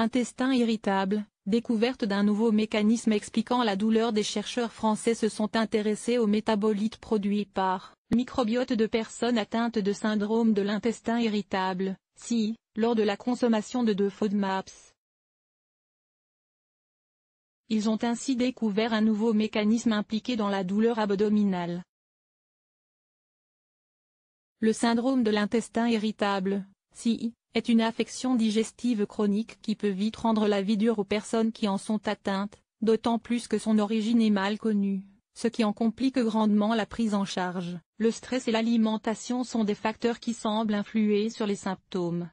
Intestin irritable, découverte d'un nouveau mécanisme expliquant la douleur des chercheurs français se sont intéressés aux métabolites produits par microbiote de personnes atteintes de syndrome de l'intestin irritable, si, lors de la consommation de deux FODMAPs. Ils ont ainsi découvert un nouveau mécanisme impliqué dans la douleur abdominale. Le syndrome de l'intestin irritable, si, est une affection digestive chronique qui peut vite rendre la vie dure aux personnes qui en sont atteintes, d'autant plus que son origine est mal connue, ce qui en complique grandement la prise en charge. Le stress et l'alimentation sont des facteurs qui semblent influer sur les symptômes.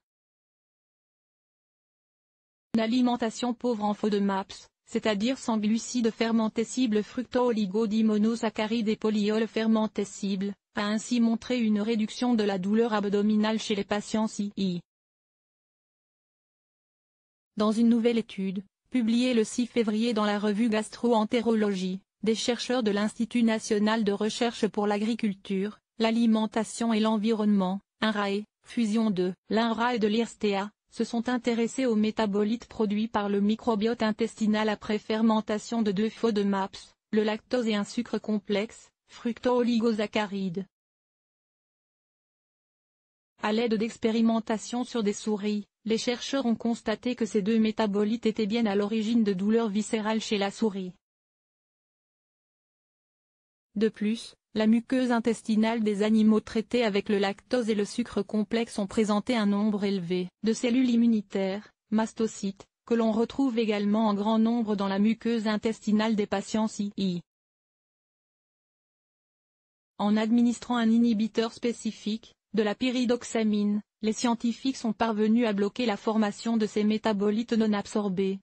Une alimentation pauvre en FODMAPS, c'est-à-dire sans glucides fermentés fructo oligodimonosaccharides et polyols fermentés a ainsi montré une réduction de la douleur abdominale chez les patients CI. Dans une nouvelle étude, publiée le 6 février dans la revue Gastroentérologie, des chercheurs de l'Institut national de recherche pour l'agriculture, l'alimentation et l'environnement, INRAE, fusion de l'INRA e et de l'IRSTEA, se sont intéressés aux métabolites produits par le microbiote intestinal après fermentation de deux faux de MAPS, le lactose et un sucre complexe, fructo-oligosaccharide. À l'aide d'expérimentations sur des souris, les chercheurs ont constaté que ces deux métabolites étaient bien à l'origine de douleurs viscérales chez la souris. De plus, la muqueuse intestinale des animaux traités avec le lactose et le sucre complexe ont présenté un nombre élevé de cellules immunitaires, mastocytes, que l'on retrouve également en grand nombre dans la muqueuse intestinale des patients CI. En administrant un inhibiteur spécifique, de la pyridoxamine, les scientifiques sont parvenus à bloquer la formation de ces métabolites non absorbés.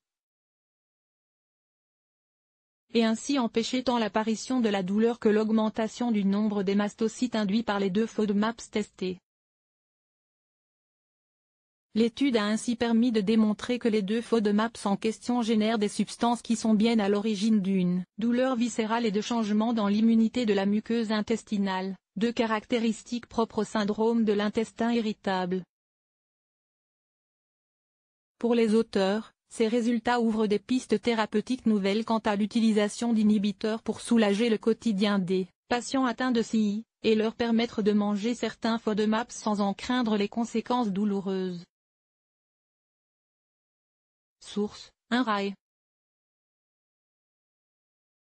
Et ainsi empêcher tant l'apparition de la douleur que l'augmentation du nombre des mastocytes induits par les deux FODMAPs testés. L'étude a ainsi permis de démontrer que les deux FODMAPs en question génèrent des substances qui sont bien à l'origine d'une douleur viscérale et de changements dans l'immunité de la muqueuse intestinale. Deux caractéristiques propres au syndrome de l'intestin irritable. Pour les auteurs, ces résultats ouvrent des pistes thérapeutiques nouvelles quant à l'utilisation d'inhibiteurs pour soulager le quotidien des patients atteints de CI, et leur permettre de manger certains FODMAP sans en craindre les conséquences douloureuses. Source, un rail.